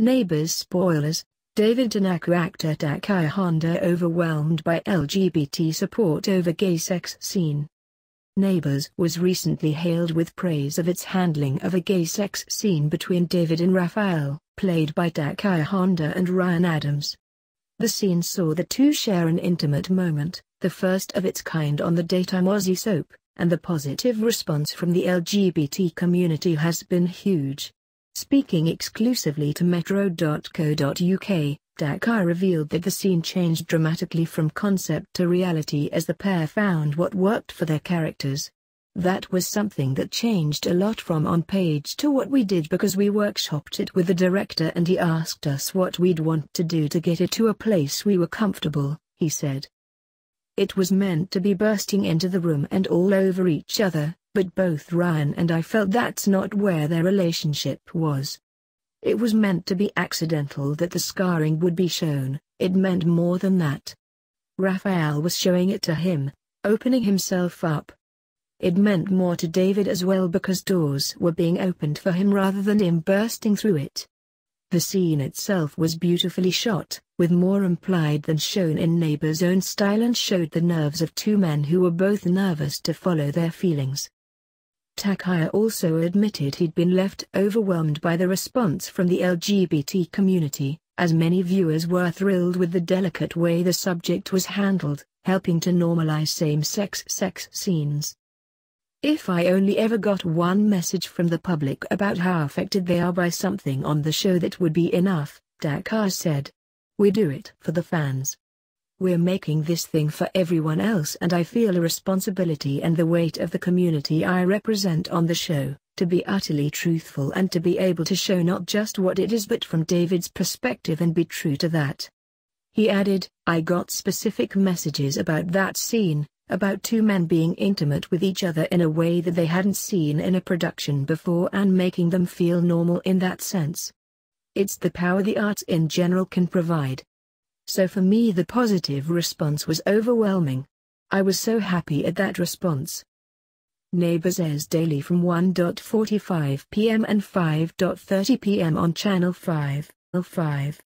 Neighbors spoilers, David Tanaka actor Takai Honda overwhelmed by LGBT support over gay sex scene. Neighbors was recently hailed with praise of its handling of a gay sex scene between David and Raphael, played by Takai Honda and Ryan Adams. The scene saw the two share an intimate moment, the first of its kind on the daytime Aussie soap, and the positive response from the LGBT community has been huge. Speaking exclusively to Metro.co.uk, Dakai revealed that the scene changed dramatically from concept to reality as the pair found what worked for their characters. That was something that changed a lot from on page to what we did because we workshopped it with the director and he asked us what we'd want to do to get it to a place we were comfortable, he said. It was meant to be bursting into the room and all over each other, but both Ryan and I felt that's not where their relationship was. It was meant to be accidental that the scarring would be shown, it meant more than that. Raphael was showing it to him, opening himself up. It meant more to David as well because doors were being opened for him rather than him bursting through it. The scene itself was beautifully shot, with more implied than shown in Neighbor's own style and showed the nerves of two men who were both nervous to follow their feelings. Takaya also admitted he'd been left overwhelmed by the response from the LGBT community, as many viewers were thrilled with the delicate way the subject was handled, helping to normalize same-sex sex scenes. If I only ever got one message from the public about how affected they are by something on the show that would be enough, Dakar said. We do it for the fans. We're making this thing for everyone else and I feel a responsibility and the weight of the community I represent on the show, to be utterly truthful and to be able to show not just what it is but from David's perspective and be true to that. He added, I got specific messages about that scene, about two men being intimate with each other in a way that they hadn't seen in a production before and making them feel normal in that sense. It's the power the arts in general can provide, so for me the positive response was overwhelming. I was so happy at that response. Neighbors airs daily from 1.45 p.m. and 5.30 p.m. on Channel 5. 5.